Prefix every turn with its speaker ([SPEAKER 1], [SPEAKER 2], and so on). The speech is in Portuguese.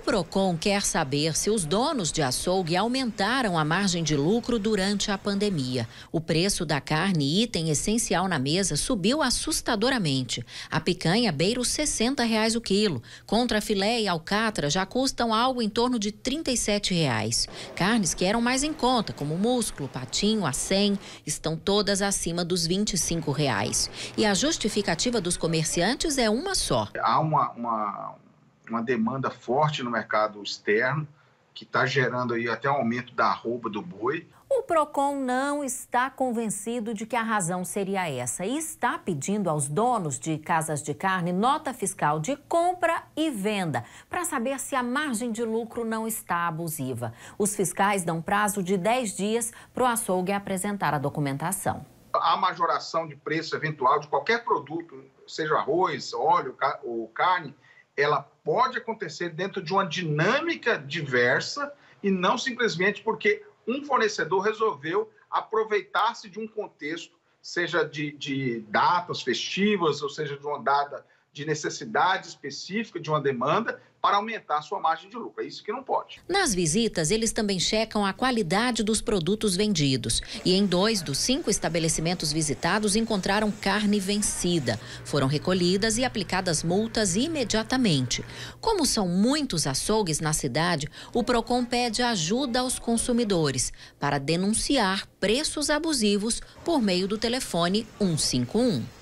[SPEAKER 1] O Procon quer saber se os donos de açougue aumentaram a margem de lucro durante a pandemia. O preço da carne, item essencial na mesa, subiu assustadoramente. A picanha beira os 60 reais o quilo. Contra filé e alcatra já custam algo em torno de 37 reais. Carnes que eram mais em conta, como músculo, patinho, acém, estão todas acima dos 25 reais. E a justificativa dos comerciantes é uma só.
[SPEAKER 2] Há uma... uma uma demanda forte no mercado externo, que está gerando aí até o aumento da roupa do boi.
[SPEAKER 1] O PROCON não está convencido de que a razão seria essa e está pedindo aos donos de casas de carne nota fiscal de compra e venda para saber se a margem de lucro não está abusiva. Os fiscais dão prazo de 10 dias para o açougue apresentar a documentação.
[SPEAKER 2] A majoração de preço eventual de qualquer produto, seja arroz, óleo ou carne, ela pode acontecer dentro de uma dinâmica diversa e não simplesmente porque um fornecedor resolveu aproveitar-se de um contexto, seja de, de datas festivas, ou seja, de uma data de necessidade específica de uma demanda para aumentar a sua margem de lucro. É isso que não pode.
[SPEAKER 1] Nas visitas, eles também checam a qualidade dos produtos vendidos. E em dois dos cinco estabelecimentos visitados, encontraram carne vencida. Foram recolhidas e aplicadas multas imediatamente. Como são muitos açougues na cidade, o PROCON pede ajuda aos consumidores para denunciar preços abusivos por meio do telefone 151.